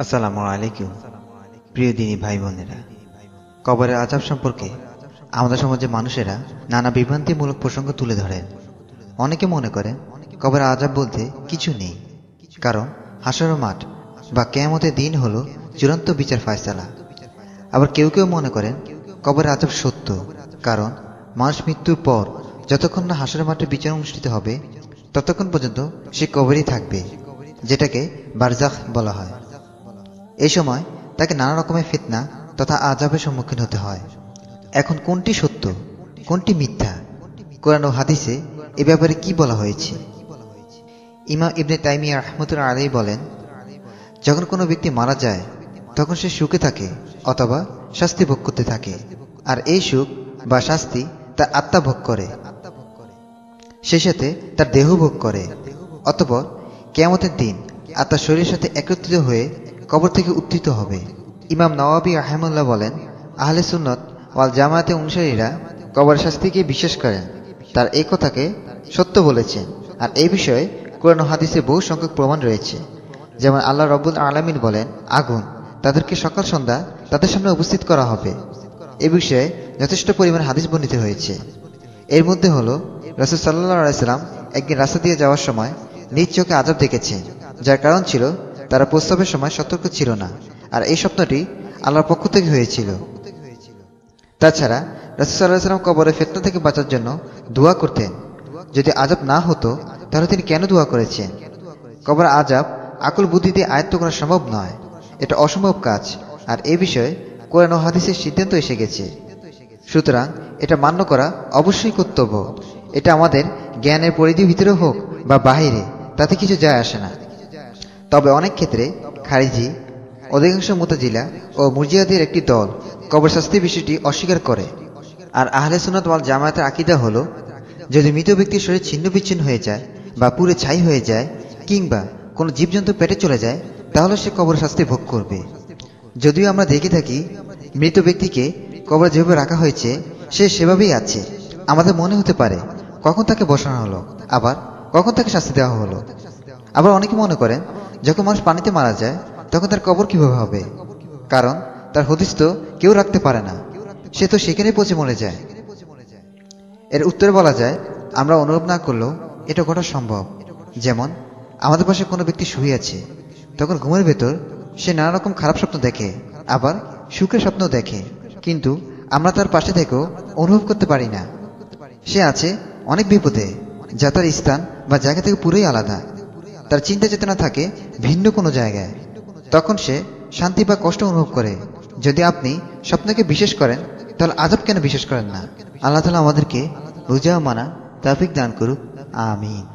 আসসালামু আলাইকুম প্রিয় দিনী ভাই বোনেরা কবরের আজাব সম্পর্কে আমাদের সমাজে মানুষেরা নানা বিভ্রান্তিমূলক প্রসঙ্গ তুলে ধরেন অনেকে মনে করেন কবরের আজাব বলতে কিছু নেই কারণ হাসর মাঠ বা কেমতের দিন হলো চূড়ান্ত বিচার ফায়সালা আবার কেউ কেউ মনে করেন কবরের আজাব সত্য কারণ মানুষ মৃত্যুর পর যতক্ষণ না হাসর মাঠে বিচার অনুষ্ঠিত হবে ততক্ষণ পর্যন্ত সে কবরই থাকবে যেটাকে বারজাখ বলা হয় এই সময় তাকে নানা রকমের ফিতনা তথা আজাবের সম্মুখীন হতে হয় এখন কোনটি সত্য কোনটি মিথ্যা কোরআন ও হাদিসে এ ব্যাপারে কি বলা হয়েছে ইমা ইবনে তাইমিয়া রহমতুল আলী বলেন যখন কোনো ব্যক্তি মারা যায় তখন সে সুখে থাকে অথবা শাস্তি ভোগ করতে থাকে আর এই সুখ বা শাস্তি তার আত্মা ভোগ করে সাথে তার দেহ ভোগ করে অতপর কেমতের দিন আর তার শরীরের সাথে একত্রিত হয়ে কবর থেকে উত্থিত হবে ইমাম নওয়াবি আহমুল্লাহ বলেন আহলে সুন্নত ওয়াল জামায়াতে অনুসারীরা কবর শাস্তিকে বিশ্বাস করেন তার এই কথাকে সত্য বলেছেন আর এই বিষয়ে কোরআন হাদিসে বহু সংখ্যক প্রমাণ রয়েছে যেমন আল্লাহ রব্বুল আলমিন বলেন আগুন তাদেরকে সকাল সন্ধ্যা তাদের সামনে উপস্থিত করা হবে এ বিষয়ে যথেষ্ট পরিমাণ হাদিস বর্ণিত হয়েছে এর মধ্যে হল রাসুল সাল্লাহ আলাইসাল্লাম একদিন রাস্তা দিয়ে যাওয়ার সময় নিজ চোখে আজব দেখেছে যার কারণ ছিল তারা প্রস্তাবের সময় সতর্ক ছিল না আর এই স্বপ্নটি আল্লাহর পক্ষ থেকে হয়েছিল তাছাড়া রাসুসাল্লাহাম কবরের কবরে ফেতনা থেকে বাঁচার জন্য দোয়া করতেন যদি আজাব না হতো তাহলে তিনি কেন দোয়া করেছেন কবর আজাব আকুল বুদ্ধিতে আয়ত্ত করা সম্ভব নয় এটা অসম্ভব কাজ আর এ বিষয়ে কোরআন হাদিসের সিদ্ধান্ত এসে গেছে সুতরাং এটা মান্য করা অবশ্যই কর্তব্য এটা আমাদের জ্ঞানের পরিধি ভিতরে হোক বা বাহিরে তাতে কিছু যায় আসে না তবে অনেক ক্ষেত্রে খারিজি অধিকাংশ মোতাজিলা ও মুরজিয়াদের একটি দল কবর শাস্তি বিষয়টি অস্বীকার করে আর আহলে সুনত ওয়াল জামায়াতের আকিদা হল যদি মৃত ব্যক্তির শরীর ছিন্ন বিচ্ছিন্ন হয়ে যায় বা পুরে ছাই হয়ে যায় কিংবা কোনো জীবজন্তু পেটে চলে যায় তাহলে সে কবর শাস্তি ভোগ করবে যদিও আমরা দেখে থাকি মৃত ব্যক্তিকে কবর যেভাবে রাখা হয়েছে সে সেভাবেই আছে আমাদের মনে হতে পারে কখন তাকে বসানো হলো আবার কখন তাকে শাস্তি দেওয়া হলো আবার অনেকে মনে করেন যখন মানুষ পানিতে মারা যায় তখন তার কবর কিভাবে হবে কারণ তার হদিস তো কেউ রাখতে পারে না সে তো সেখানে পচে মরে যায় এর উত্তরে বলা যায় আমরা অনুভব না করলেও এটা ঘটা সম্ভব যেমন আমাদের পাশে কোনো ব্যক্তি শুয়ে আছে তখন ঘুমের ভেতর সে নানা রকম খারাপ স্বপ্ন দেখে আবার সুখের স্বপ্ন দেখে কিন্তু আমরা তার পাশে থেকেও অনুভব করতে পারি না সে আছে অনেক বিপদে যা তার স্থান বা জায়গা থেকে পুরোই আলাদা তার চিন্তা চেতনা থাকে ভিন্ন কোনো জায়গায় তখন সে শান্তি বা কষ্ট অনুভব করে যদি আপনি স্বপ্নকে বিশেষ করেন তাহলে আজব কেন বিশেষ করেন না আল্লাহ তালা আমাদেরকে রোজা মানা তাফিক দান করুক আমিন